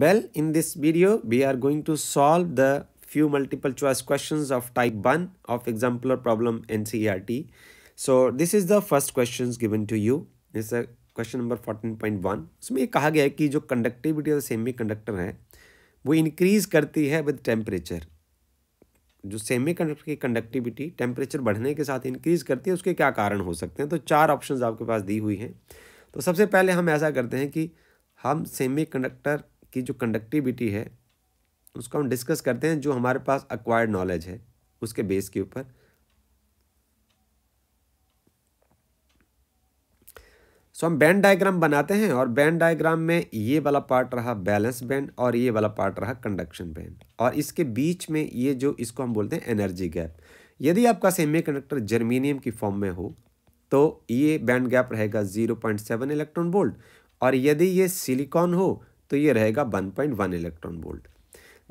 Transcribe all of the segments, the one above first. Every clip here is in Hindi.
Well, in this video, we are going to solve the few multiple choice questions of type 1 of exemplar problem NCERT. So, this is the first questions given to you. This is a question number 14.1 point one उसमें ये कहा गया है कि जो कंडक्टिविटी और सेमी कंडक्टर हैं वो इंक्रीज करती है जो सेमी कंडक्टर की कंडक्टिविटी टेम्परेचर बढ़ने के साथ इंक्रीज करती है उसके क्या कारण हो सकते हैं तो चार ऑप्शंस आपके पास दी हुई हैं तो सबसे पहले हम ऐसा करते हैं कि हम सेमी कंडक्टर की जो कंडक्टिविटी है उसको हम डिस्कस करते हैं जो हमारे पास अक्वायर्ड नॉलेज है उसके बेस के ऊपर सो हम बैंड डायग्राम बनाते हैं और बैंड डायग्राम में ये वाला पार्ट रहा बैलेंस बैंड और ये वाला पार्ट रहा कंडक्शन बैंड और इसके बीच में ये जो इसको हम बोलते हैं एनर्जी गैप यदि आपका सेमी कंडक्टर जर्मीनियम की फॉर्म में हो तो ये बैंड गैप रहेगा zero point seven electron volt और यदि ये सिलिकॉन हो तो ये रहेगा 1.1 इलेक्ट्रॉन वोल्ट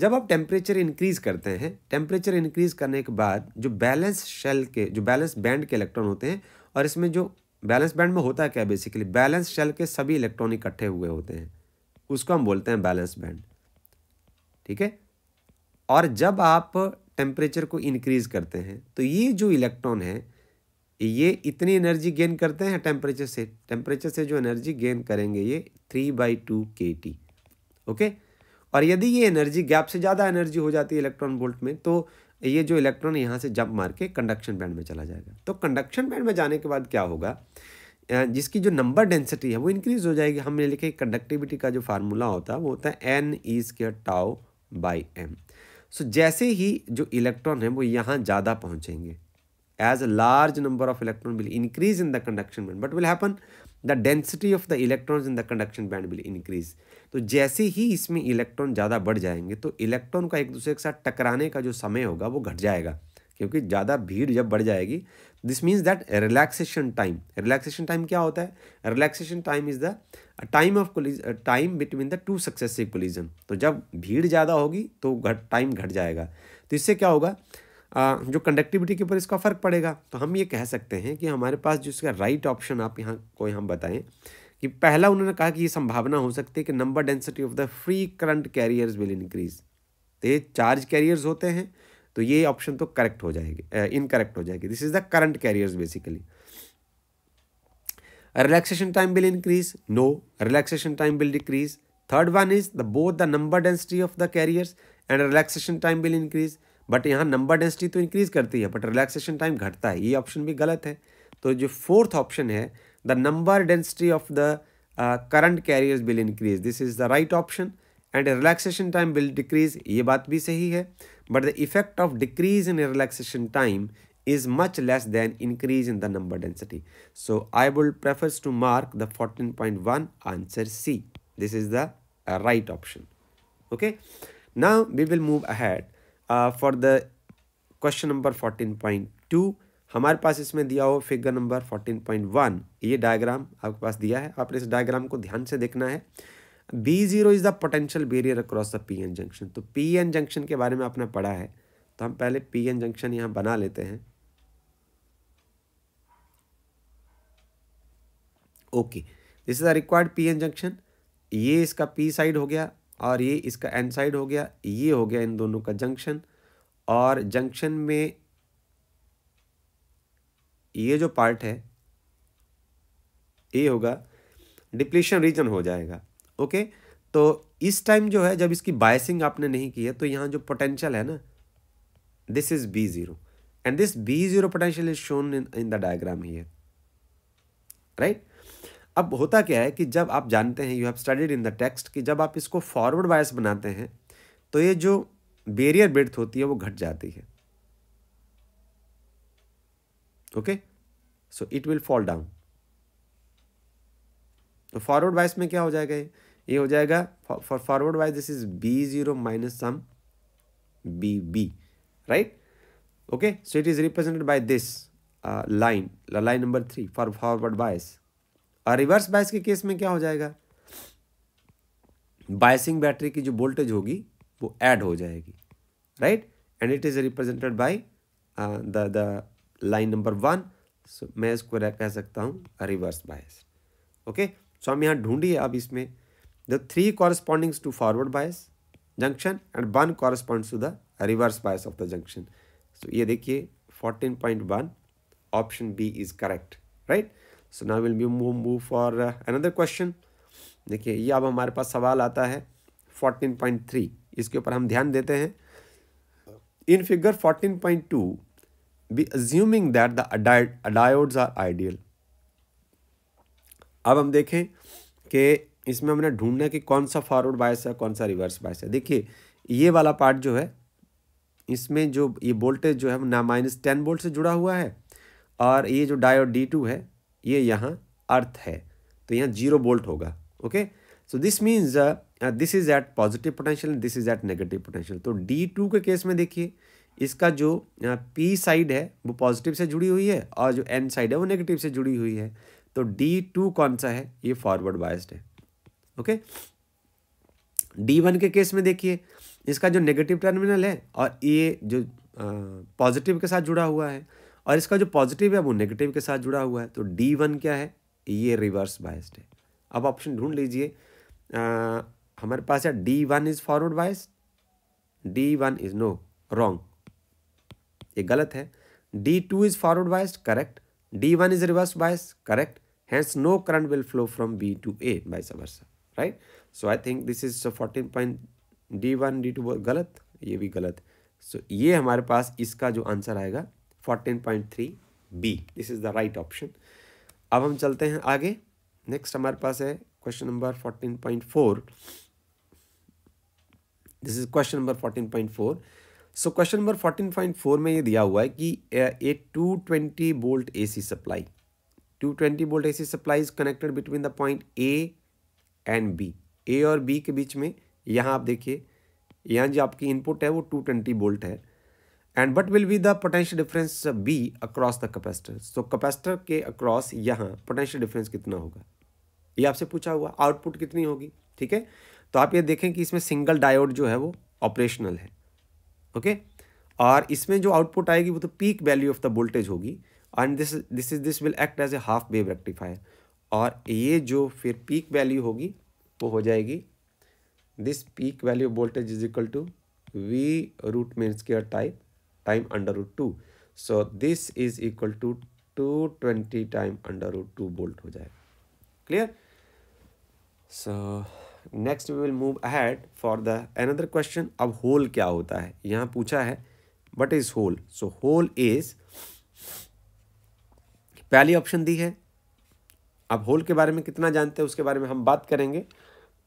जब आप टेम्परेचर इंक्रीज़ करते हैं टेम्परेचर इंक्रीज़ करने के बाद जो बैलेंस शेल के जो बैलेंस बैंड के इलेक्ट्रॉन होते हैं और इसमें जो बैलेंस बैंड में होता क्या है बेसिकली बैलेंस शेल के सभी इलेक्ट्रॉन इकट्ठे हुए होते हैं उसको हम बोलते हैं बैलेंस बैंड ठीक है और जब आप टेम्परेचर को इनक्रीज करते हैं तो ये जो इलेक्ट्रॉन है ये इतनी एनर्जी गेन करते हैं टेम्परेचर से टेम्परेचर से जो एनर्जी गेन करेंगे ये three by two k T okay और यदि ये एनर्जी गैप से ज़्यादा एनर्जी हो जाती है इलेक्ट्रॉन वोल्ट में तो ये जो इलेक्ट्रॉन यहाँ से जंप मार के कंडक्शन बैंड में चला जाएगा तो कंडक्शन बैंड में जाने के बाद क्या होगा जिसकी जो नंबर डेंसिटी है वो इंक्रीज हो जाएगी हमने लिखे कंडक्टिविटी का जो फार्मूला होता है वो होता है n e square tau by m so जैसे ही जो इलेक्ट्रॉन है वो यहाँ ज़्यादा पहुँचेंगे as a large number of electron will increase in the conduction band but will happen the density of the electron in the conduction band will increase तो जैसे ही इसमें इलेक्ट्रॉन ज़्यादा बढ़ जाएंगे तो इलेक्ट्रॉन का एक दूसरे के साथ टकराने का जो समय होगा वो घट जाएगा क्योंकि ज़्यादा भीड़ जब बढ़ जाएगी this means that relaxation time relaxation time क्या होता है relaxation time is the time of time between the two successive collision तो जब भीड़ ज़्यादा होगी तो घट टाइम घट जाएगा तो इससे क्या होगा आ, जो कंडक्टिविटी के ऊपर इसका फ़र्क पड़ेगा तो हम ये कह सकते हैं कि हमारे पास जो इसका राइट ऑप्शन आप यहाँ को हम बताएं कि पहला उन्होंने कहा कि ये संभावना हो सकती है कि number density of the free current carriers will increase तो ये चार्ज कैरियर्स होते हैं तो ये ऑप्शन तो करेक्ट हो जाएगी इनकरेक्ट हो जाएगी this is the current carriers basically relaxation time will increase no relaxation time will decrease third one is the both the number density of the carriers and relaxation time will increase but यहाँ नंबर डेंसिटी तो इंक्रीज करती है बट रिलैक्सेशन टाइम घटता है ये ऑप्शन भी गलत है तो जो फोर्थ ऑप्शन है the number density of the uh, current carriers will increase. This is the right option and relaxation time will decrease. ये बात भी सही है but the effect of decrease in relaxation time is much less than increase in the number density. So I will prefers to mark the 14.1 answer C. This is the uh, right option. Okay. Now we will move ahead uh, for the question number 14.2 हमारे पास इसमें दिया हो फिगर नंबर 14.1 ये डायग्राम आपके पास दिया है आपने इस डायग्राम को ध्यान से देखना है B zero is the potential barrier across the P N junction तो पी एन जंक्शन के बारे में आपने पढ़ा है तो हम पहले पी एन जंक्शन यहाँ बना लेते हैं okay this is the required P N junction ये इसका पी साइड हो गया और ये इसका एन साइड हो गया ये हो गया इन दोनों का जंक्शन और जंक्शन में ये जो पार्ट है ये होगा डिप्लीशन रीजन हो जाएगा ओके तो इस टाइम जो है जब इसकी बायसिंग आपने नहीं की है तो यहाँ जो पोटेंशियल है ना this is B zero and this B zero potential is shown in the diagram here right अब होता क्या है कि जब आप जानते हैं you have studied in the text कि जब आप इसको फॉरवर्ड बायस बनाते हैं तो ये जो बेरियर बेड होती है वो घट जाती है okay okay? So it will fall down तो फॉरवर्ड वाइज में क्या हो जाएगा ये हो जाएगा for forward bias this is B zero minus some B B right okay so it is represented by this line line number three for forward bias और रिवर्स बायस के केस में क्या हो जाएगा बायसिंग बैटरी की जो वोल्टेज होगी वो ऐड हो जाएगी right and it is represented by the line number one so मैं इसको कह सकता हूँ रिवर्स बायस ओके सो हम यहाँ ढूंढिए अब इसमें the three corresponds to forward bias junction and one corresponds to the reverse bias of the junction so ये देखिए fourteen point one option B is correct right so ना will be move move for another question देखिए ये अब हमारे पास सवाल आता है फोर्टीन पॉइंट थ्री इसके ऊपर हम ध्यान देते हैं in figure fourteen point two be assuming that the diodes are ideal. अब हम देखें कि इसमें हमने ढूंढना कि कौन सा फॉरवर्ड बायस है कौन सा रिवर्स बायस है देखिए ये वाला पार्ट जो है इसमें जो ये वोल्टेज जो है ना माइनस टेन वोल्ट से जुड़ा हुआ है और ये जो डायोड डी टू है ये यहाँ अर्थ है तो यहाँ जीरो वोल्ट होगा okay so this means this is at positive potential this is at negative potential तो डी टू के केस में देखिए इसका जो पी साइड है वो पॉजिटिव से जुड़ी हुई है और जो एन साइड है वो नेगेटिव से जुड़ी हुई है तो डी टू कौन सा है ये फॉरवर्ड बायस्ड है ओके डी वन के केस में देखिए इसका जो नेगेटिव टर्मिनल है और ये जो पॉजिटिव के साथ जुड़ा हुआ है और इसका जो पॉजिटिव है वो नेगेटिव के साथ जुड़ा हुआ है तो डी वन क्या है ये रिवर्स बायस्ड है अब ऑप्शन ढूंढ लीजिए हमारे पास है D one is forward bias D one is no wrong ये गलत है D two is forward bias correct D one is reverse bias correct hence no current will flow from B to A right so I think this is fourteen point D one D two गलत ये भी गलत so ये हमारे पास इसका जो आंसर आएगा fourteen point three B this is the right option अब हम चलते हैं आगे नेक्स्ट हमारे पास है question number fourteen point four this is question number fourteen point four so question number fourteen point four में ये दिया हुआ है कि a two twenty volt A C supply two twenty volt A C supply is connected between the point A and B A और बी के बीच में यहाँ आप देखिए यहाँ जो आपकी इनपुट है वो टू ट्वेंटी बोल्ट है and but will be the potential difference B across the capacitor so capacitor के अक्रॉस यहाँ पोटेंशियल डिफरेंस कितना होगा ये आपसे पूछा हुआ आउटपुट कितनी होगी ठीक है तो आप ये देखें कि इसमें सिंगल डायोड जो है वो ऑपरेशनल है ओके और इसमें जो आउटपुट आएगी वो तो peak value of the voltage होगी and this this is this will act as a half wave rectifier और ये जो फिर पीक वैल्यू होगी वो हो जाएगी this peak value voltage is equal to V root mean square type time under root two so this is equal to two twenty time under root two volt हो जाएगा clear so next we will move ahead for the another question अब होल क्या होता है यहाँ पूछा है what is hole so hole is पहली ऑप्शन दी है अब होल के बारे में कितना जानते हैं उसके बारे में हम बात करेंगे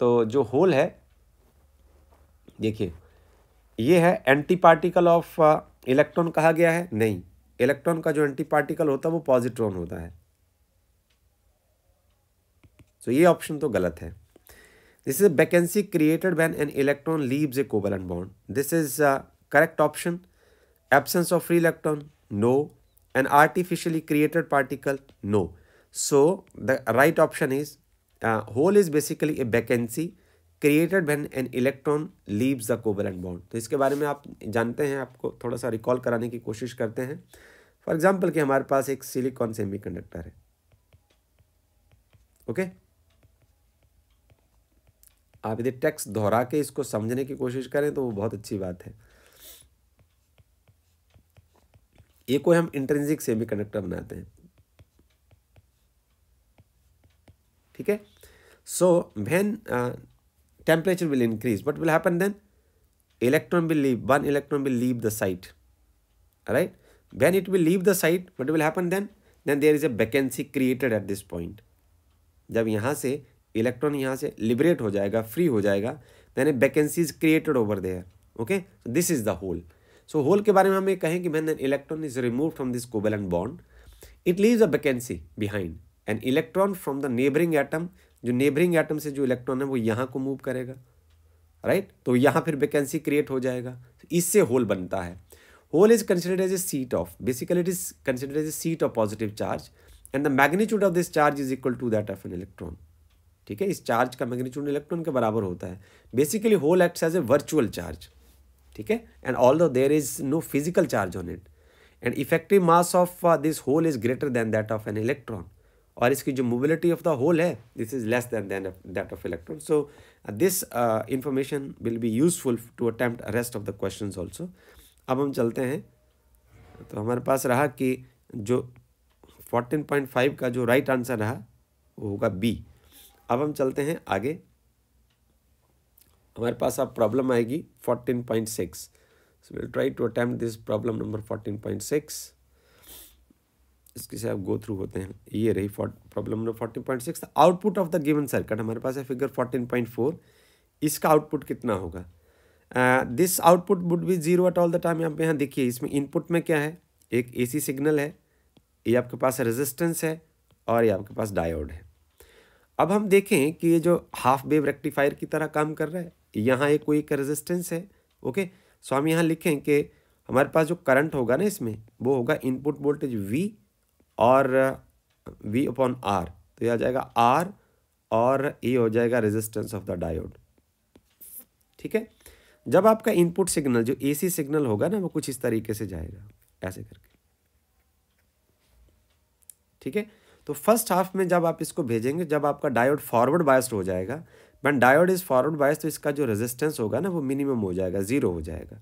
तो जो होल है देखिए ये है एंटी पार्टिकल ऑफ इलेक्ट्रॉन कहा गया है नहीं इलेक्ट्रॉन का जो एंटी पार्टिकल होता है वो पॉजिट्रॉन होता है तो ये ऑप्शन तो गलत है this is vacancy created when an electron leaves a कोबल and bond this is correct option absence of free electron no an artificially created particle no so the right option is hole is basically a vacancy created when an electron leaves the covalent bond तो इसके बारे में आप जानते हैं आपको थोड़ा सा रिकॉल कराने की कोशिश करते हैं फॉर एग्जाम्पल कि हमारे पास एक सिलिकॉन सेमी कंडक्टर है ओके okay? आप यदि टेक्स्ट दोहरा के इसको समझने की कोशिश करें तो वो बहुत अच्छी बात है ये कोई हम इंटरेंसिक सेमी कंडक्टर बनाते हैं ठीक है so when temperature will increase but will happen then electron will leave one electron will leave the site right when it will leave the site what will happen then then there is a vacancy created at this point जब यहां से इलेक्ट्रॉन यहाँ से लिबरेट हो जाएगा फ्री हो जाएगा then a vacancy is created over there okay this is the hole so hole के बारे में हम ये कहें कि man electron is remove from this and bond it leave a vacancy behind and electron from the neighbouring atom जो नेबरिंग एटम से जो इलेक्ट्रॉन है वो यहाँ को मूव करेगा राइट right? तो यहाँ फिर वैकेंसी क्रिएट हो जाएगा इससे होल बनता है hole is considered as a seat of basically it is considered as a seat of positive charge and the magnitude of this charge is equal to that of an electron ठीक है इस चार्ज का मैग्नीट्यूड इलेक्ट्रॉन के बराबर होता है basically hole acts as a virtual charge ठीक है and although there is no physical charge on it and effective mass of this hole is greater than that of an electron और इसकी जो मोबिलिटी ऑफ द होल है this is less than that of electron so this information will be useful to attempt rest of the question also अब हम चलते हैं तो हमारे पास रहा कि जो फोर्टीन पॉइंट फाइव का जो राइट right आंसर रहा वो होगा बी अब हम चलते हैं आगे हमारे पास अब प्रॉब्लम आएगी fourteen point six so will try to attempt this problem number fourteen point six इसके से आप गो थ्रू होते हैं ये रही problem number fourteen point six output of the given circuit हमारे पास है फिगर फोर्टीन पॉइंट फोर इसका आउटपुट कितना होगा this output would be zero at all the time आप यहाँ देखिए इसमें इनपुट में क्या है एक सी सिग्नल है ये आपके पास रेजिस्टेंस है और ये आपके पास डायोड है अब हम देखें कि ये जो हाफ वेव रेक्टिफायर की तरह काम कर रहा है यहाँ एक कोई एक रेजिस्टेंस है ओके सो हम यहाँ लिखें कि हमारे पास जो करंट होगा ना इसमें वो होगा इनपुट वोल्टेज वी और वी अपॉन आर तो ये आ जाएगा आर और ये हो जाएगा रेजिस्टेंस ऑफ द डायोड ठीक है जब आपका इनपुट सिग्नल जो एसी सिग्नल होगा ना वो कुछ इस तरीके से जाएगा ऐसे करके ठीक है तो फर्स्ट हाफ में जब आप इसको भेजेंगे जब आपका डायोड फॉरवर्ड बायस्ड हो जाएगा but diode is forward bias तो इसका जो रेजिस्टेंस होगा ना वो मिनिमम हो जाएगा ज़ीरो हो जाएगा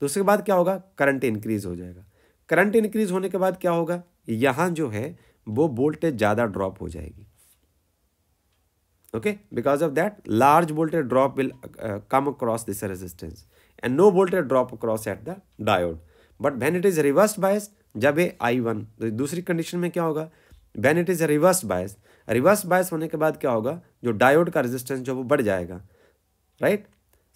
तो उसके बाद क्या होगा करंट इंक्रीज़ हो जाएगा करंट इंक्रीज़ होने के बाद क्या होगा यहाँ जो है वो वोल्टेज ज़्यादा ड्रॉप हो जाएगी okay because of that large voltage drop will come across this resistance and no voltage drop across at the diode but but it is reverse bias जब ए आई वन दूसरी कंडीशन में क्या होगा when it is a reverse bias reverse bias होने के बाद क्या होगा जो डायोड का रेजिस्टेंस जो वो बढ़ जाएगा राइट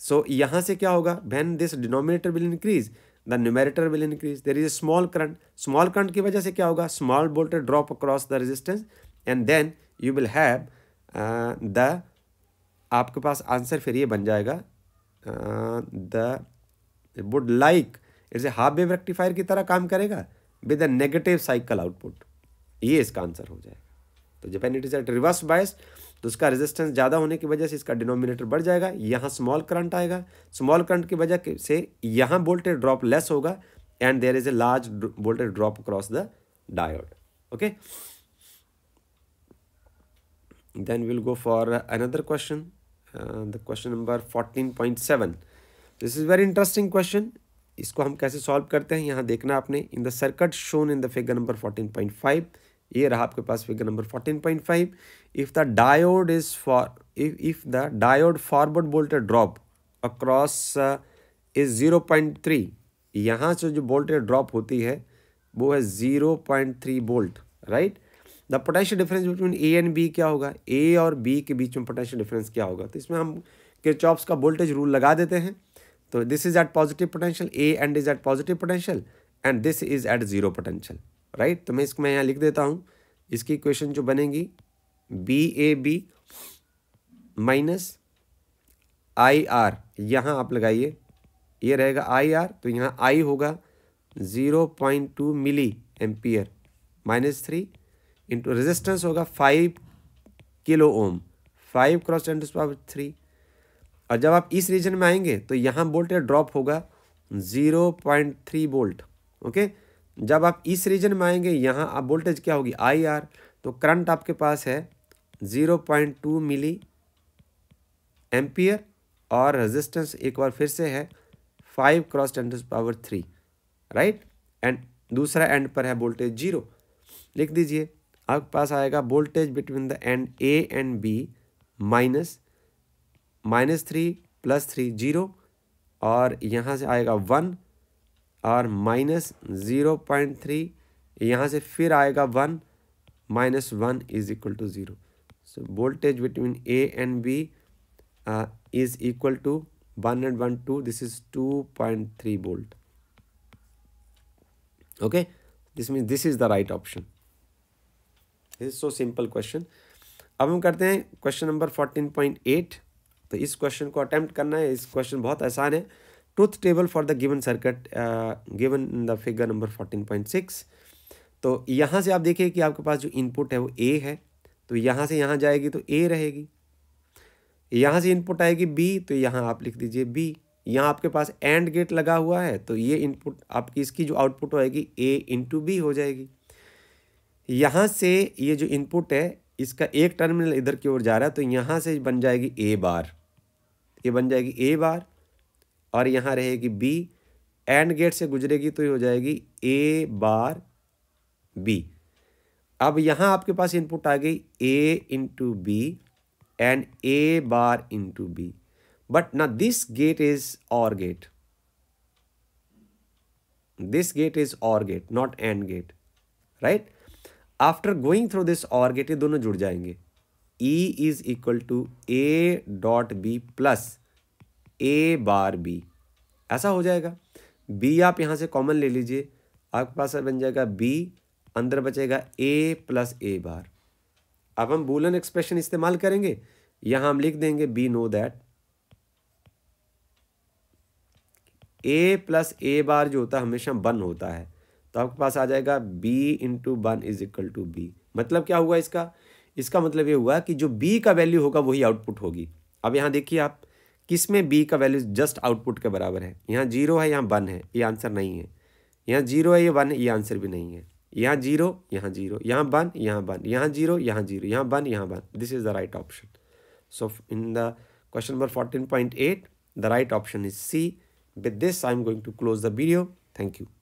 सो यहाँ से क्या होगा when this denominator will increase the numerator will increase there is a small current small current की वजह से क्या होगा small voltage drop across the resistance and then you will have the आपके पास आंसर फिर ये बन जाएगा the would like it's a half wave rectifier की तरह काम करेगा with a negative cycle output ये इसका आंसर हो जाएगा तो जापान it is eight reverse bias तो उसका रेजिस्टेंस ज़्यादा होने की वजह से इसका डिनोमिनेटर बढ़ जाएगा यहाँ स्मॉल करंट आएगा स्मॉल करंट की वजह से यहाँ वोल्टेज ड्रॉप लेस होगा and there is a large voltage drop across the diode okay will go for another question the question number fourteen point seven this is very interesting question इसको हम कैसे सॉल्व करते हैं यहाँ देखना आपने in the circuit shown in the figure number fourteen point five ये रहा आपके पास figure number fourteen point five if the diode is for if if the diode forward voltage drop across is zero point three यहाँ से जो वोल्टेज ड्रॉप होती है वो है zero point three volt right the potential difference between A and B क्या होगा ए और बी के बीच में पोटेंशियल डिफरेंस क्या होगा तो इसमें हम किरचॉप्स का वोल्टेज रूल लगा देते हैं तो this is at positive potential A and is at positive potential and this is at zero potential right तो मैं इसको मैं यहाँ लिख देता हूँ इसकी इक्वेशन जो बनेगी B A B minus I R यहाँ आप लगाइए ये रहेगा आई आर तो यहाँ आई होगा zero point two milli ampere minus three into resistance होगा five kilo ohm five cross ten to power three और जब आप इस रीजन में आएंगे तो यहाँ वोल्टेज ड्रॉप होगा zero point three volt okay जब आप इस रीजन में आएंगे यहाँ आप वोल्टेज क्या होगी आई आर तो करंट आपके पास है zero point two milli ampere और रेजिस्टेंस एक बार फिर से है five cross ten power three right and दूसरा एंड पर है वोल्टेज जीरो लिख दीजिए आपके पास आएगा voltage between the end A and B minus minus three plus three zero और यहाँ से आएगा वन और माइनस ज़ीरो पॉइंट थ्री यहाँ से फिर आएगा one minus one is equal to zero so voltage between A and B is equal to one and one to this is two point three volt okay this mean this is the right option this is so simple question अब हम करते हैं question number fourteen point eight तो इस क्वेश्चन को अटेम्प्ट करना है इस क्वेश्चन बहुत आसान है table for the given circuit given in the figure number fourteen point six तो यहाँ से आप देखिए कि आपके पास जो इनपुट है वो ए है तो यहाँ से यहाँ जाएगी तो ए रहेगी यहाँ से इनपुट आएगी बी तो यहाँ आप लिख दीजिए बी यहाँ आपके पास एंड गेट लगा हुआ है तो ये इनपुट आपकी इसकी जो आउटपुट होएगी ए इंटू बी हो जाएगी यहाँ से ये जो इनपुट है इसका एक टर्मिनल इधर की ओर जा रहा है तो यहाँ से बन जाएगी ए बार ये बन जाएगी ए बार और यहाँ रहेगी बी एंड गेट से गुजरेगी तो ये हो जाएगी ए बार बी अब यहाँ आपके पास इनपुट आ गई A into B and A bar into B but ना this gate is or gate this gate is or gate not and gate right after going through this or gate ये दोनों जुड़ जाएंगे E is equal to A dot B plus A bar B ऐसा हो जाएगा बी आप यहाँ से कॉमन ले लीजिए आपके पास बन जाएगा बी अंदर बचेगा ए प्लस ए बार अब हम बोलन एक्सप्रेशन इस्तेमाल करेंगे यहाँ हम लिख देंगे B know that A plus A bar जो होता है हमेशा वन होता है तो आपके पास आ जाएगा B into one is equal to B मतलब क्या हुआ इसका इसका मतलब ये हुआ कि जो बी का वैल्यू होगा वही आउटपुट होगी अब यहाँ देखिए आप किस में बी का वैल्यू जस्ट आउटपुट के बराबर है यहाँ जीरो है यहाँ वन है ये आंसर नहीं है यहाँ जीरो है ये वन है ये आंसर भी नहीं है यहाँ जीरो यहाँ जीरो यहाँ वन यहाँ वन यहाँ जीरो यहाँ जीरो यहाँ वन यहाँ one this is the right option so in the question number fourteen point eight the right option is C with this I am going to close the video thank you